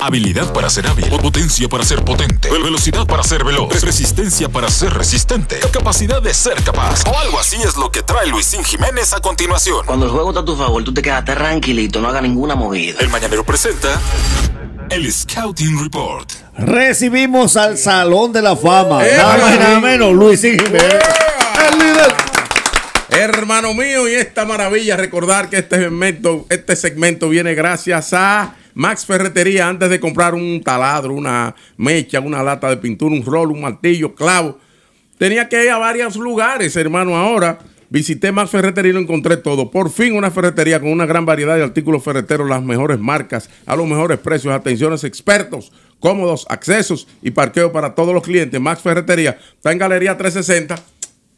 Habilidad para ser hábil. Potencia para ser potente. Velocidad para ser veloz. Resistencia para ser resistente. Capacidad de ser capaz. O algo así es lo que trae Luisín Jiménez a continuación. Cuando el juego está a tu favor, tú te quedas tranquilito, no haga ninguna movida. El Mañanero presenta el Scouting Report. Recibimos al Salón de la Fama. Eh, nada menos, Luisín Jiménez. Eh. El líder. Hermano mío, y esta maravilla, recordar que este segmento, este segmento viene gracias a Max Ferretería, antes de comprar un taladro, una mecha, una lata de pintura, un rol, un martillo, clavo, tenía que ir a varios lugares, hermano, ahora. Visité Max Ferretería y lo encontré todo. Por fin una ferretería con una gran variedad de artículos ferreteros, las mejores marcas, a los mejores precios, atenciones expertos, cómodos, accesos y parqueo para todos los clientes. Max Ferretería está en Galería 360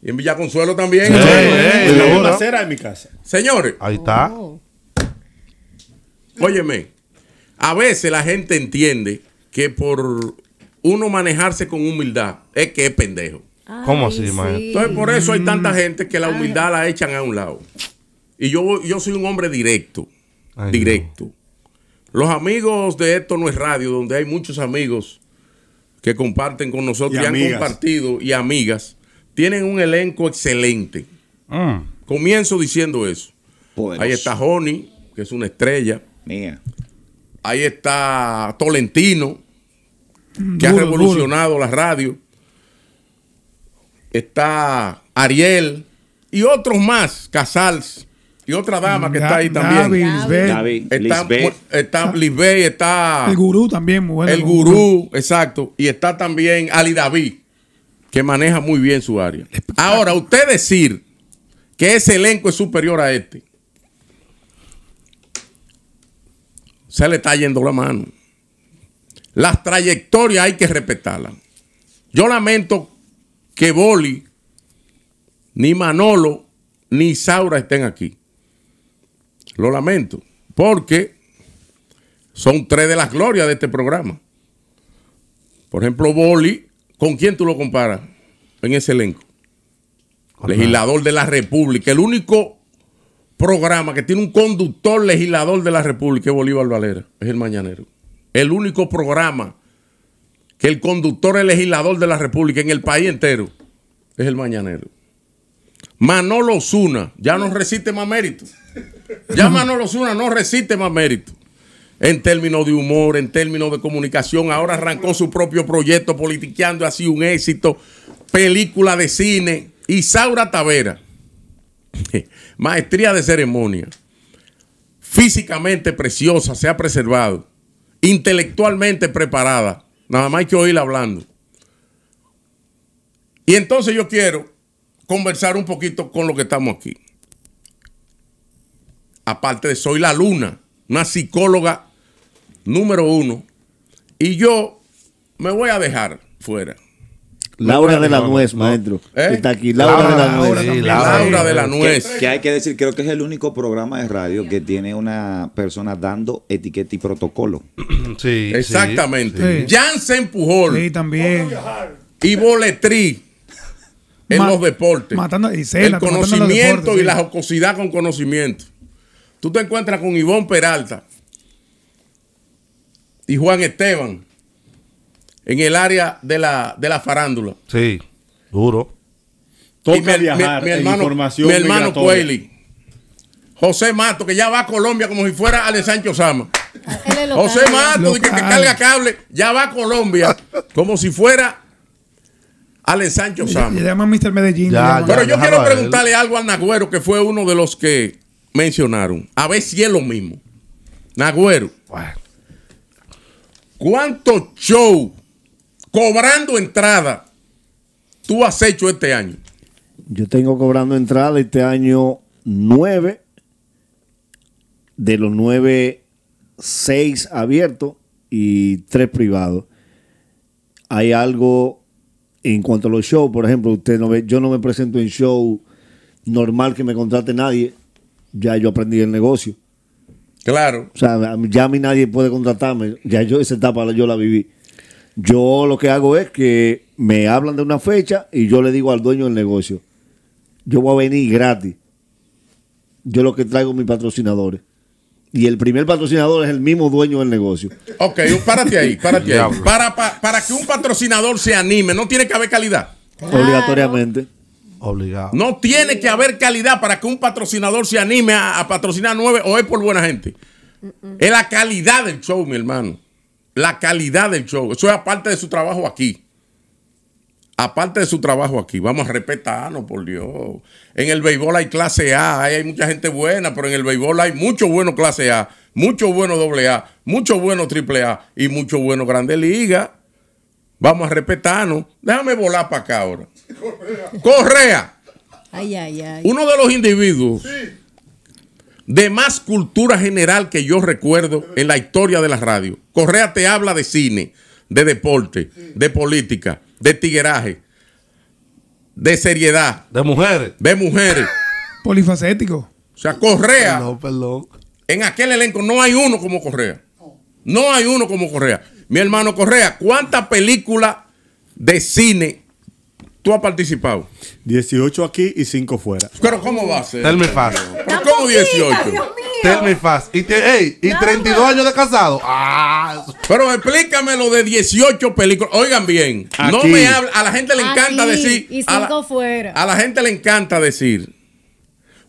y en Villa también. en de mi casa. Señores. Oh. Ahí está. Óyeme. A veces la gente entiende que por uno manejarse con humildad es que es pendejo. ¿Cómo así, maestro? Entonces por eso hay tanta mm. gente que la humildad la echan a un lado. Y yo, yo soy un hombre directo, directo. Los amigos de Esto No es Radio, donde hay muchos amigos que comparten con nosotros y, han compartido y amigas, tienen un elenco excelente. Mm. Comienzo diciendo eso. Ahí está Honey, que es una estrella. Mía. Ahí está Tolentino, que ha revolucionado la radio. Está Ariel y otros más, Casals y otra dama que está ahí también. David, Está, Lisbeth. está Lisbeth, está. El gurú también, mujer. El gurú, exacto. Y está también Ali David, que maneja muy bien su área. Ahora, usted decir que ese elenco es superior a este, se le está yendo la mano. Las trayectorias hay que respetarlas. Yo lamento que Boli, ni Manolo, ni Saura estén aquí. Lo lamento, porque son tres de las glorias de este programa. Por ejemplo, Boli, ¿con quién tú lo comparas en ese elenco? Legislador de la República, el único programa que tiene un conductor legislador de la República, Bolívar Valera, es el mañanero. El único programa que el conductor es legislador de la República en el país entero es el mañanero. Manolo Zuna ya no resiste más mérito. Ya Manolo Zuna no resiste más mérito. En términos de humor, en términos de comunicación, ahora arrancó su propio proyecto politiqueando así un éxito, película de cine. Isaura Tavera, maestría de ceremonia, físicamente preciosa, se ha preservado, intelectualmente preparada, nada más hay que oírla hablando. Y entonces yo quiero conversar un poquito con lo que estamos aquí. Aparte de soy la luna, una psicóloga número uno, y yo me voy a dejar fuera. Laura de la Nuez, maestro. ¿Eh? Está aquí, Laura, ah, de la Nuez. Laura, de la Nuez. Que, hay que decir, creo que es el único programa de radio que tiene una persona dando etiqueta y protocolo. Sí. Exactamente. Jan Jansen Pujol. Sí, también. Y Boletri en los deportes. Matando el conocimiento y la jocosidad con conocimiento. Tú te encuentras con Ivonne Peralta y Juan Esteban en el área de la, farándula. Sí, duro. Toca mi, mi, hermano, información mi hermano José Mato, que ya va a Colombia como si fuera Ale Sancho Sama. José Mato, que, que, carga cable, ya va a Colombia como si fuera Ale Sancho Sama. Medellín. Pero yo quiero preguntarle algo al Nagüero, que fue uno de los que mencionaron. A ver si es lo mismo. Nagüero. ¿Cuánto show? shows cobrando entrada tú has hecho este año? Yo tengo cobrando entrada este año nueve. De los nueve, seis abiertos y tres privados. Hay algo en cuanto a los shows, por ejemplo, usted no ve, yo no me presento en show normal que me contrate nadie. Ya yo aprendí el negocio. Claro. O sea, ya a mí nadie puede contratarme. Ya yo esa etapa yo la viví. Yo lo que hago es que me hablan de una fecha y yo le digo al dueño del negocio, yo voy a venir gratis. Yo lo que traigo mis patrocinadores. Y el primer patrocinador es el mismo dueño del negocio. Ok, párate ahí, párate ahí. Para, para, para que un patrocinador se anime, no tiene que haber calidad. Obligatoriamente. Obligado. No tiene que haber calidad para que un patrocinador se anime a, patrocinar nueve o es por buena gente. Es la calidad del show, mi hermano la calidad del show. Eso es aparte de su trabajo aquí. Aparte de su trabajo aquí, vamos a respetarnos, por Dios. En el béisbol hay clase A, hay mucha gente buena, pero en el béisbol hay mucho bueno clase A, Mucho bueno doble A, Mucho bueno triple A y mucho bueno grande liga Vamos a respetarnos. Déjame volar para acá ahora. Correa. Uno de los individuos de más cultura general que yo recuerdo en la historia de la radio. Correa te habla de cine, de deporte, de política, de tigueraje, de seriedad. De mujeres. De mujeres. Polifacético. O sea, Correa. No, perdón. En aquel elenco no hay uno como Correa. No hay uno como Correa. Mi hermano Correa, ¿cuántas películas de cine Tú has participado. 18 aquí y 5 fuera. Pero ¿cómo va a ser? ¿Cómo 18? Y, 32 años de casado. Ah. Pero explícame lo de 18 películas. Oigan bien. No me A la gente le encanta decir. Y cinco fuera. A la gente le encanta decir.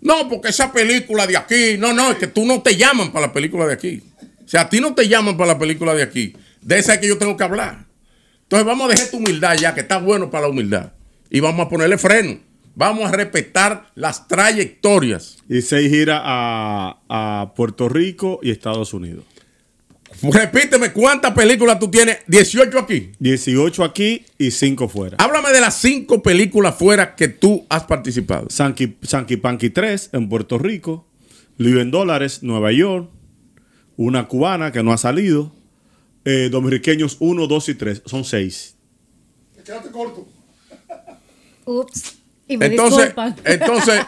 No, porque esa película de aquí. No, no, es que tú no te llaman para la película de aquí. O sea, a ti no te llaman para la película de aquí. De esa es que yo tengo que hablar. Entonces vamos a dejar tu humildad ya, que está bueno para la humildad y vamos a ponerle freno. Vamos a respetar las trayectorias. Y seis gira a, Puerto Rico y Estados Unidos. Repíteme, ¿cuántas películas tú tienes? 18 aquí. 18 aquí y 5 fuera. Háblame de las 5 películas fuera que tú has participado. Sanky, Sanky 3 en Puerto Rico, Live en Dólares, Nueva York, una cubana que no ha salido, eh, 1, 2 y 3, son 6. Quédate corto. Ups. Y entonces, entonces,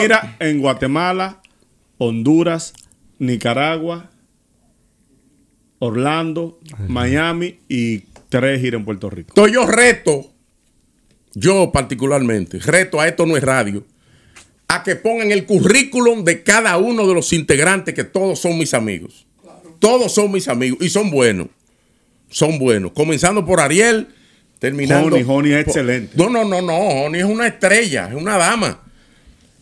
gira en Guatemala, Honduras, Nicaragua, Orlando, Miami y tres gira en Puerto Rico. Entonces yo reto, yo particularmente, reto a esto no es radio, a que pongan el currículum de cada uno de los integrantes, que todos son mis amigos. Todos son mis amigos y son buenos. Son buenos. Comenzando por Ariel, Terminando. Honey, es excelente. No, no, no, no. Honey es una estrella, es una dama.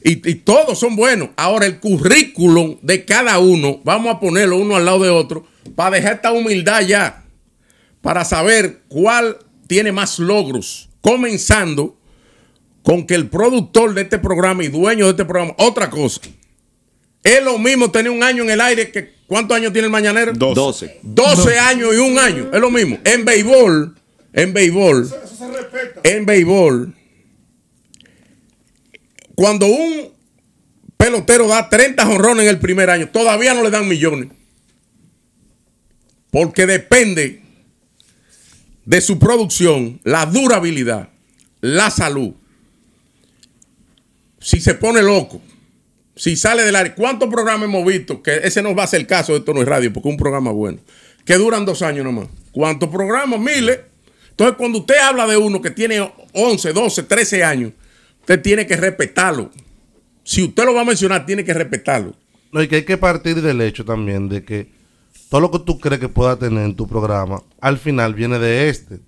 Y, todos son buenos. Ahora, el currículum de cada uno, vamos a ponerlo uno al lado de otro, para dejar esta humildad ya, para saber cuál tiene más logros. Comenzando con que el productor de este programa y dueño de este programa, otra cosa. Es lo mismo tener un año en el aire que. ¿Cuántos años tiene el mañanero? 12. 12, años y un año. Es lo mismo. En béisbol en béisbol. En béisbol. Cuando un pelotero da 30 jonrones en el primer año, todavía no le dan millones. Porque depende de su producción, la durabilidad, la salud. Si se pone loco, si sale del área. ¿Cuántos programas hemos visto? Que ese no va a ser el caso de no es Radio, porque es un programa bueno. Que duran dos años nomás. ¿Cuántos programas? Miles. Entonces, cuando usted habla de uno que tiene 11, 12, 13 años, usted tiene que respetarlo. Si usted lo va a mencionar, tiene que respetarlo. No, y que hay que partir del hecho también de que todo lo que tú crees que pueda tener en tu programa, al final viene de este.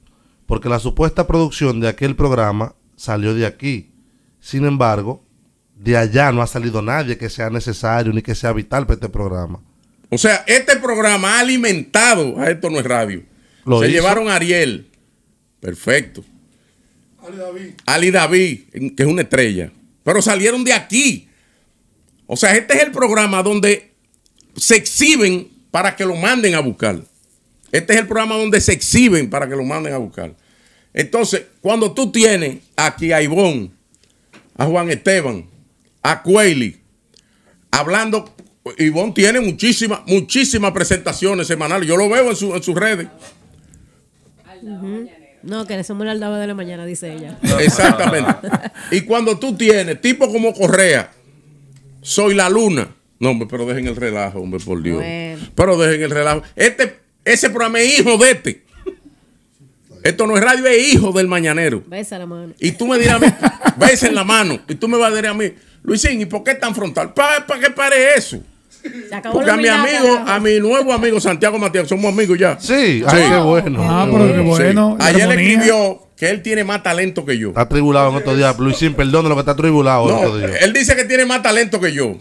Porque la supuesta producción de aquel programa salió de aquí. Sin embargo, de allá no ha salido nadie que sea necesario ni que sea vital para este programa. O sea, este programa ha alimentado a Esto No es Radio. Se llevaron a Ariel, Perfecto. Ali David. David, que es una estrella. Pero salieron de aquí. O sea, este es el programa donde se exhiben para que lo manden a buscar. Este es el programa donde se exhiben para que lo manden a buscar. Entonces, cuando tú tienes aquí a Ivonne a Juan Esteban, a Cueli, hablando, Ivonne tiene muchísimas, muchísimas presentaciones semanales. Yo lo veo en, sus redes. No, que somos el daba de la mañana, dice ella. Exactamente. Y cuando tú tienes, tipo como Correa, soy la luna. No, hombre, pero dejen el relajo, hombre, por Dios. Pero dejen el relajo. Este, ese programa es hijo de este. Esto no es radio, es hijo del mañanero. Besa la mano. Y tú me dirás a mí, en la mano. Y tú me vas a decir a mí, Luisín, ¿y por qué tan frontal? ¿Para, para qué pare eso? Porque a mi amigo, a mi nuevo amigo Santiago Matías, somos amigos ya. Sí, qué bueno. Ah, Ayer le escribió que él tiene más talento que yo. Está tribulado en estos días. Luisín, perdón lo que está tribulado. en en días. él dice que tiene más talento que yo.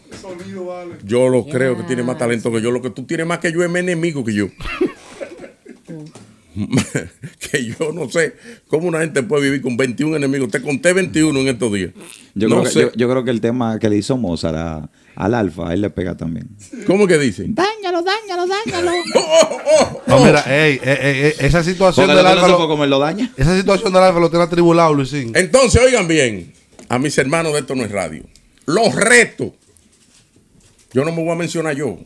Yo lo creo que tiene más talento que yo. Lo que tú tienes más que yo es mi enemigo que yo. que yo no sé cómo una gente puede vivir con 21 enemigos. Te conté 21 en estos días. Yo, creo, que, yo, creo que el tema que le hizo Mozart al alfa, él le pega también. ¿Cómo que dice? Dáñalo, dañalo, dañalo oh, oh, oh. esa situación del alfa. lo daña. Esa situación del alfa lo tiene atribulado, Luisín. Entonces, oigan bien, a mis hermanos de esto no es radio. Los retos. Yo no me voy a mencionar yo.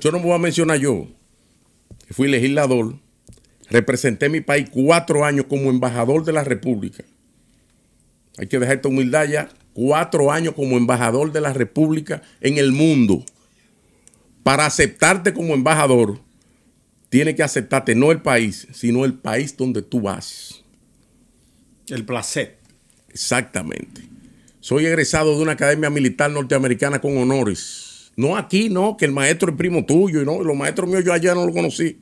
Yo no me voy a mencionar yo. Fui legislador Representé mi país cuatro años como embajador de la República. Hay que dejar esta humildad ya. Cuatro años como embajador de la República en el mundo. Para aceptarte como embajador, tiene que aceptarte no el país, sino el país donde tú vas. El placer. Exactamente. Soy egresado de una academia militar norteamericana con honores. No aquí, no, que el maestro es primo tuyo y no, los maestros míos yo allá no lo conocí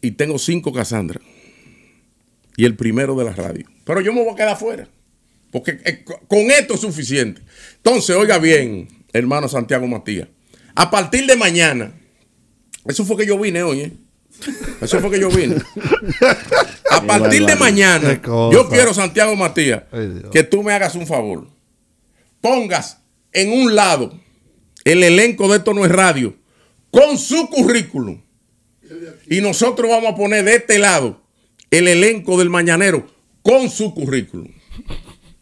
y tengo cinco Casandra Y el primero de la radio. Pero yo me voy a quedar fuera. Porque eh, con esto es suficiente. Entonces, oiga bien, hermano Santiago Matías. A partir de mañana. Eso fue que yo vine hoy, Eso fue que yo vine. A partir de mañana, yo quiero, Santiago Matías, que tú me hagas un favor. Pongas en un lado el elenco de Esto No es Radio con su currículum y nosotros vamos a poner de este lado el elenco del mañanero con su currículum.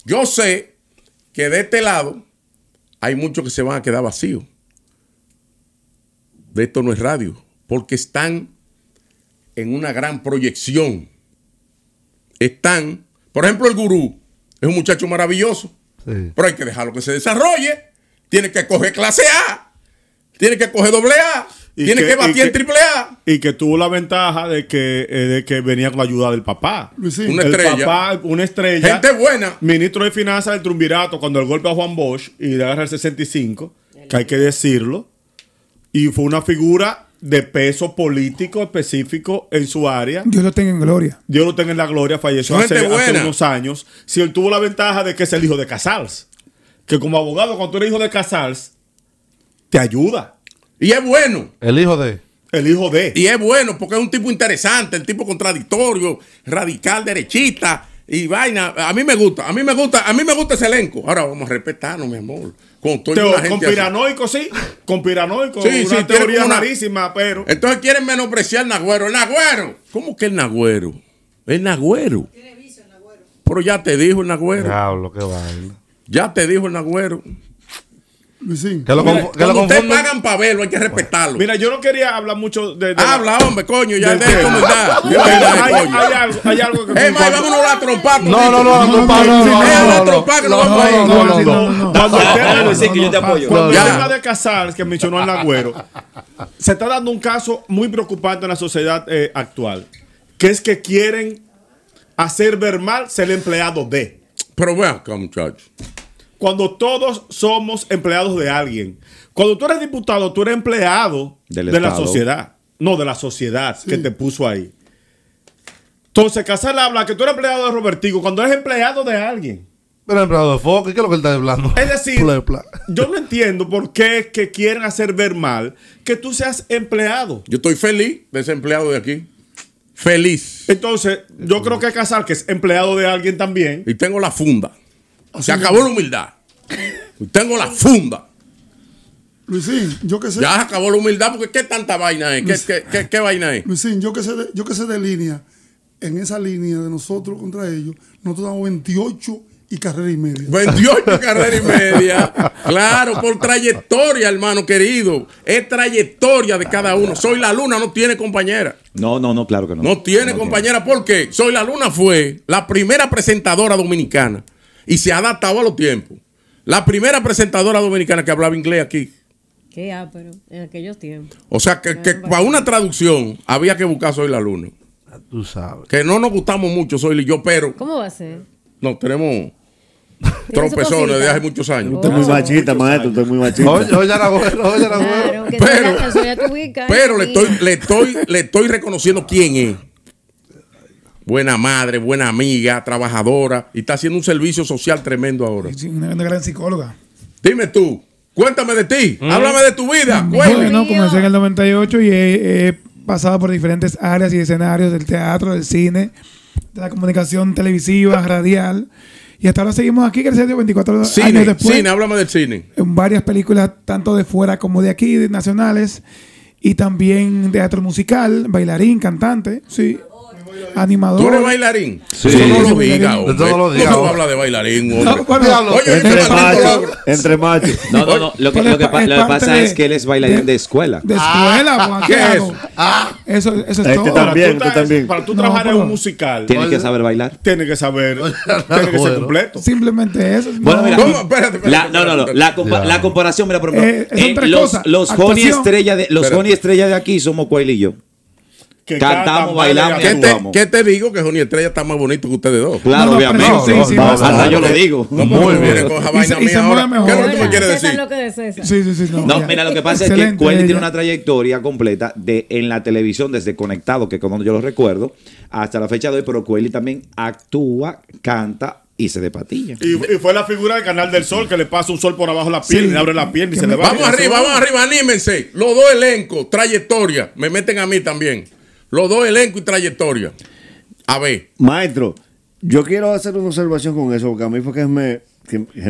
Yo sé que de este lado hay muchos que se van a quedar vacíos. De esto no es radio, porque están en una gran proyección. Están, por ejemplo, el gurú es un muchacho maravilloso, pero hay que dejarlo que se desarrolle. Tiene que coger clase A, tiene que coger doble A, tiene que, batir triple A. Y que tuvo la ventaja de que, eh, que venía con la ayuda del papá. Pues una estrella. Papá, una estrella. Gente buena. Ministro de Finanzas del Trumbirato cuando el golpe a Juan Bosch y le agarra el 65, que hay que decirlo. Y fue una figura de peso político específico en su área. Dios lo tenga en gloria. Dios lo tenga en la gloria. Falleció hace, unos años. Si él tuvo la ventaja de que es el hijo de Casals. Que como abogado, cuando tú eres hijo de Casals, te ayuda y es bueno. El hijo de. El hijo de. Y es bueno porque es un tipo interesante, el tipo contradictorio, radical, derechista y vaina. A mí me gusta, a mí me gusta, a mí me gusta ese elenco. Ahora vamos a respetarnos, mi amor. Con, piranoico, sí. Con piranoico. Sí, una sí, teoría rarísima, pero. Entonces quieren menospreciar el Nagüero. ¡El Nagüero! ¿Cómo que el Nagüero? El Nagüero. Tiene vicio el Nagüero. Pero ya te dijo el Nagüero. Diablo, qué vaina. Ya te dijo el Nagüero. Que lo, mira, ustedes pagan para verlo, hay que respetarlo. Mira, yo no quería hablar mucho de. Ah, habla, hombre, coño, ya de cómo Hay, hay, algo, que. Es más, vámonos a la trompa. No, no, no, no, no, no, no, no, no, no, no, Cuando el que Cuando tema de casar que mencionó el Agüero, se está dando un caso muy preocupante en la sociedad eh, actual, que es que quieren hacer ver mal ser empleado de. Pero vea acá, muchachos cuando todos somos empleados de alguien. Cuando tú eres diputado, tú eres empleado de la sociedad. No, de la sociedad que te puso ahí. Entonces, Casal habla que tú eres empleado de Robertico cuando eres empleado de alguien. Pero empleado de Fox, ¿qué es lo que él está hablando? Es decir, yo no entiendo por qué es que quieren hacer ver mal que tú seas empleado. Yo estoy feliz de ser empleado de aquí. Feliz. Entonces, yo creo que Casal, que es empleado de alguien también. Y tengo la funda. Se acabó la humildad. tengo la funda. Luisín, yo que sé. Ya acabó la humildad porque ¿qué tanta vaina es? qué, vaina es? Luisín, yo que sé de, yo que sé de línea, en esa línea de nosotros contra ellos, nosotros damos 28 y carrera y media. 28 y carrera y media. Claro, por trayectoria, hermano querido. Es trayectoria de cada uno. Soy la luna, no tiene compañera. No, no, no, claro que no. No tiene compañera, porque Soy la luna fue la primera presentadora dominicana y se ha adaptado a los tiempos. La primera presentadora dominicana que hablaba inglés aquí. Qué ah, pero en aquellos tiempos. O sea, que, ah, para una traducción había que buscar Soy la Luna. Ah, tú sabes. Que no nos gustamos mucho, Soy y yo, pero. ¿Cómo va a ser? No, tenemos trompezones de hace muchos años. Usted es muy oh. machista, maestro, estoy muy machista. Oye, oye, la mujer, oye, la mujer. pero, pero le, estoy, le, estoy, le estoy reconociendo quién es buena madre, buena amiga, trabajadora, y está haciendo un servicio social tremendo ahora. Es una, gran psicóloga. Dime tú, cuéntame de ti, mm. háblame de tu vida. comencé en el 98 y he, pasado por diferentes áreas y escenarios del teatro, del cine, de la comunicación televisiva, radial. Y hasta ahora seguimos aquí, gracias 24 años Cine, háblame del cine. En varias películas, tanto de fuera como de aquí, nacionales. Y también teatro musical, bailarín, cantante, sí animador. ¿Tú eres bailarín? Sí. Eso lo diga, hombre. lo diga. No habla de bailarín, No, Oye, entre machos. Entre No, no, no. Lo que, lo que, pasa es que él es bailarín de, escuela. De escuela, ah, ¿Qué es? Ah, eso, eso es este todo. También, para tú, este también. Para trabajar en un musical. Tienes que saber bailar. Tienes que saber. Tiene que ser completo. Simplemente eso. Bueno, mira. No, no, no. La comparación, mira, por ejemplo. Eh, eh, los Honey Estrella de aquí somos Cuail y yo cantamos, bailamos ¿Qué te, ¿Qué te digo? Que Johnny Estrella está más bonito que ustedes dos. Claro, obviamente. yo lo digo. Muy bien. Coja vaina mía ¿Qué es lo que tú me quieres decir? sí, sí, sí. No, mira, lo que pasa es que Cueli tiene una trayectoria completa de en la televisión desde Conectado, que cuando yo lo recuerdo, hasta la fecha de hoy, pero Cueli también actúa, canta, y se despatilla. Y, y, fue la figura del canal del sol que le pasa un sol por abajo la piel y le abre la piel y se le va. Vamos arriba, vamos arriba, anímense. Los dos elencos, trayectoria, me meten a mí también. Los dos elenco y trayectoria. A ver. Maestro, yo quiero hacer una observación con eso, porque a mí fue que me,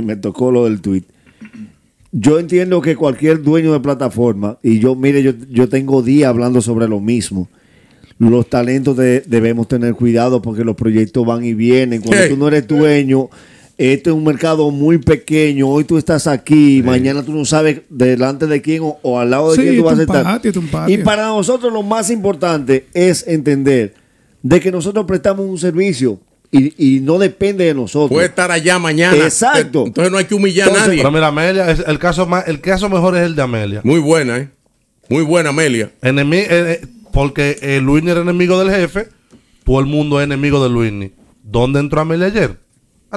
me tocó lo del tweet. Yo entiendo que cualquier dueño de plataforma, y yo, mire, yo, yo tengo días hablando sobre lo mismo. Los talentos debemos tener cuidado porque los proyectos van y vienen. Cuando tú no eres dueño este es un mercado muy pequeño. Hoy tú estás aquí, mañana tú no sabes delante de quién o, al lado de quién tú vas a estar. y para nosotros lo más importante es entender de que nosotros prestamos un servicio. Y, no depende de nosotros. Puede estar allá mañana. Exacto. Entonces no hay que humillar a nadie. Pero mira, Amelia, el, caso más, el caso mejor es el de Amelia. Muy buena, ¿eh? Muy buena, Amelia. Eh, eh, porque eh, Luis era enemigo del jefe, todo el mundo es enemigo de ni ¿Dónde entró Amelia ayer?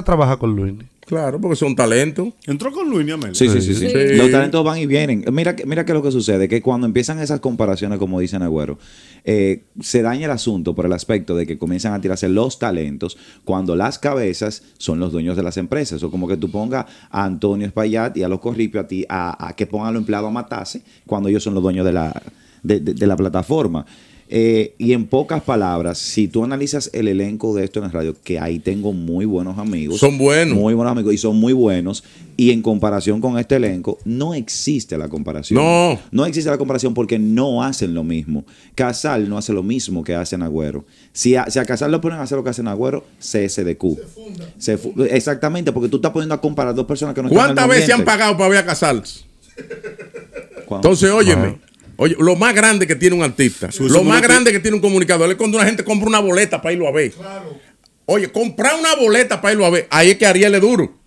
trabaja con Luini. Claro, porque son talentos. Entró con Luini a menos sí, sí sí, sí, Los talentos van y vienen. Mira, mira que lo que sucede, que cuando empiezan esas comparaciones, como dicen Agüero, eh, se daña el asunto por el aspecto de que comienzan a tirarse los talentos cuando las cabezas son los dueños de las empresas. O como que tú pongas a Antonio Espaillat y a los Corripio a ti, a, que pongan a los empleados a matarse cuando ellos son los dueños de la, de la plataforma. Eh, y en pocas palabras, si tú analizas el elenco de esto en la radio, que ahí tengo muy buenos amigos. Son buenos. Muy buenos amigos y son muy buenos. Y en comparación con este elenco, no existe la comparación. No. No existe la comparación porque no hacen lo mismo. Casal no hace lo mismo que hacen Agüero. Si a, si Casal lo ponen a hacer lo que hacen Agüero, CSDQ. Se funda. Se exactamente, porque tú estás poniendo a comparar dos personas que no están ¿Cuántas veces se han pagado para ver a Casals? Entonces, óyeme. Oye, lo más grande que tiene un artista, lo más grande que tiene un comunicador es cuando una gente compra una boleta para irlo a ver. Oye, comprar una boleta para irlo a ver, ahí es que Ariel es duro.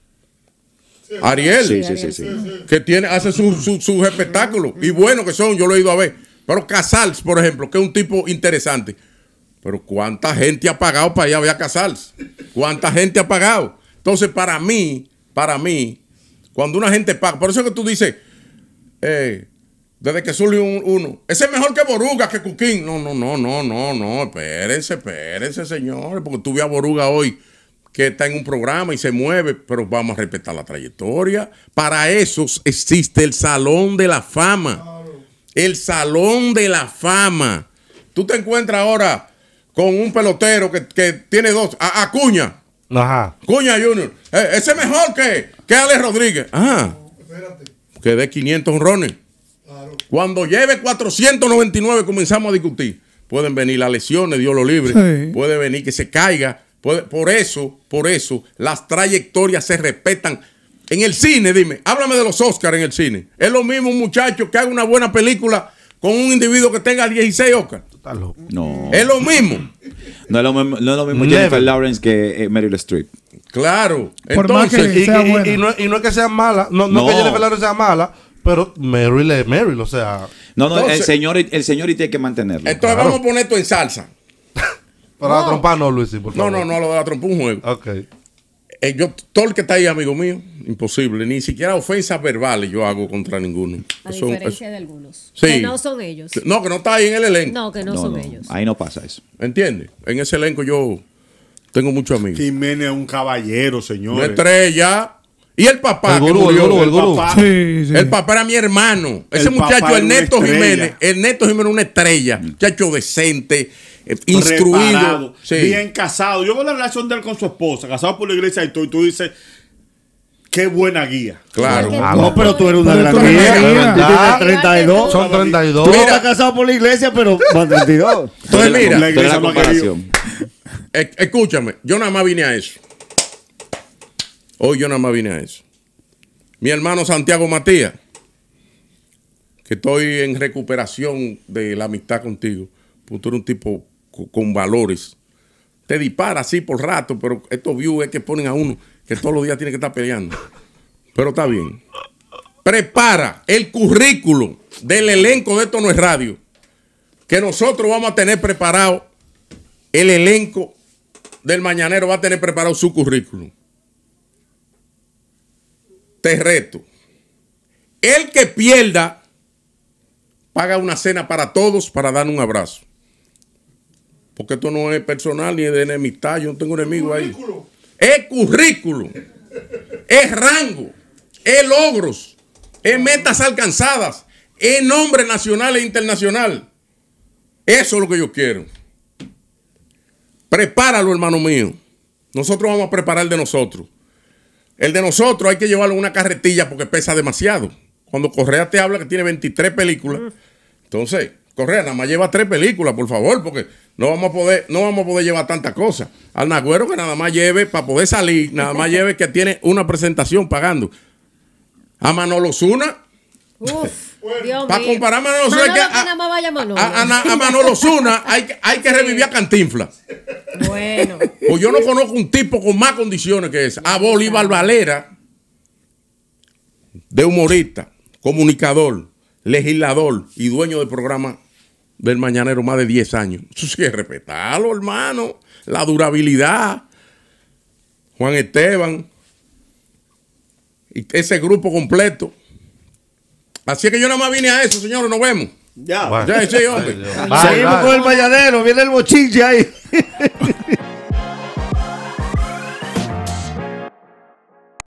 Ariel, sí, sí, sí, que tiene, hace sus espectáculos y bueno que son, yo lo he ido a ver. Pero Casals, por ejemplo, que es un tipo interesante. Pero ¿cuánta gente ha pagado para ir a ver a Casals? ¿Cuánta gente ha pagado? Entonces, para mí, para mí, cuando una gente paga, por eso que tú dices, eh, desde que surge un, uno. Ese es mejor que Boruga, que Cuquín. No, no, no, no, no, no. Espérense, espérense, señores. Porque tú a Boruga hoy que está en un programa y se mueve, pero vamos a respetar la trayectoria. Para eso existe el Salón de la Fama. El Salón de la Fama. Tú te encuentras ahora con un pelotero que, tiene dos. Cuña. Ajá. Cuña Junior. Eh, ese es mejor que, que Alex Rodríguez. Ajá. Ah. Espérate. Que de 500 honrones. Cuando lleve 499 comenzamos a discutir. Pueden venir las lesiones, Dios lo libre. Puede venir que se caiga. por eso, por eso, las trayectorias se respetan. En el cine, dime, háblame de los Oscars en el cine. Es lo mismo un muchacho que haga una buena película con un individuo que tenga 16 Oscars. No. Es lo mismo. No es lo mismo, Jennifer Lawrence que eh, Meryl Streep. Claro. Por más que y, sea no, es que sea mala, no, no, que Jennifer Lawrence sea mala, pero Meryl es Meryl, o sea. No, no, el señor el señor y tiene que mantenerlo. Entonces vamos a poner esto en salsa. Para la trompa no, Luis, por favor. No, no, no, lo de la trompa un juego. Ok. Eh, yo, todo el que está ahí, amigo mío, imposible. Ni siquiera ofensas verbales yo hago contra ninguno. A diferencia de algunos. Que no son ellos. No, que no está ahí en el elenco. No, que no, son ellos. Ahí no pasa eso. ¿Entiendes? En ese elenco yo tengo muchos amigos. Jiménez es un caballero, señor. estrella. Y el papá, el, Papá, el, papá, era mi hermano. Ese muchacho, el Neto Jiménez, el Neto Jiménez, una estrella, mm. muchacho decente, instruido, bien casado. Yo veo la relación de él con su esposa, casado por la iglesia y tú, y tú dices, qué buena guía. Claro. Ah, no, pero tú eres una gran guía. Tú tienes 32. Son 32. Tú casado por la iglesia, pero más 32. Entonces, mira, la iglesia comparación. Escúchame, yo nada más vine a eso. Hoy yo nada más vine a eso. Mi hermano Santiago Matías, que estoy en recuperación de la amistad contigo, porque tú eres un tipo con valores. Te dispara así por rato, pero estos views es que ponen a uno que todos los días tiene que estar peleando. Pero está bien. Prepara el currículum del elenco de Esto No es Radio, que nosotros vamos a tener preparado el elenco del mañanero va a tener preparado su currículum te reto. El que pierda, paga una cena para todos para dar un abrazo. Porque esto no es personal ni de enemistad. Yo no tengo enemigo ahí. Es currículo, Es rango. Es logros. Es metas alcanzadas. Es nombre nacional e internacional. Eso es lo que yo quiero. Prepáralo, hermano mío. Nosotros vamos a preparar de nosotros. El de nosotros hay que llevarlo en una carretilla porque pesa demasiado. Cuando Correa te habla que tiene 23 películas, entonces, Correa, nada más lleva tres películas, por favor, porque no vamos a poder, no vamos a poder llevar tantas cosas. Al Nagüero que nada más lleve, para poder salir, nada más lleve que tiene una presentación pagando. A Manolo Zuna. Uf. Para comparar a Manolo a, Manolo. hay, que revivir a Cantinfla. Bueno. Pues yo no conozco un tipo con más condiciones que esa. A Bolívar Valera, de humorista, comunicador, legislador y dueño del programa del Mañanero más de 10 años. Eso sí respetarlo, hermano. La durabilidad. Juan Esteban. Y ese grupo completo. Así que yo nada más vine a eso, señores, nos vemos. Ya, ya, sí, hombre. Seguimos con el valladero, viene el bochinche ahí.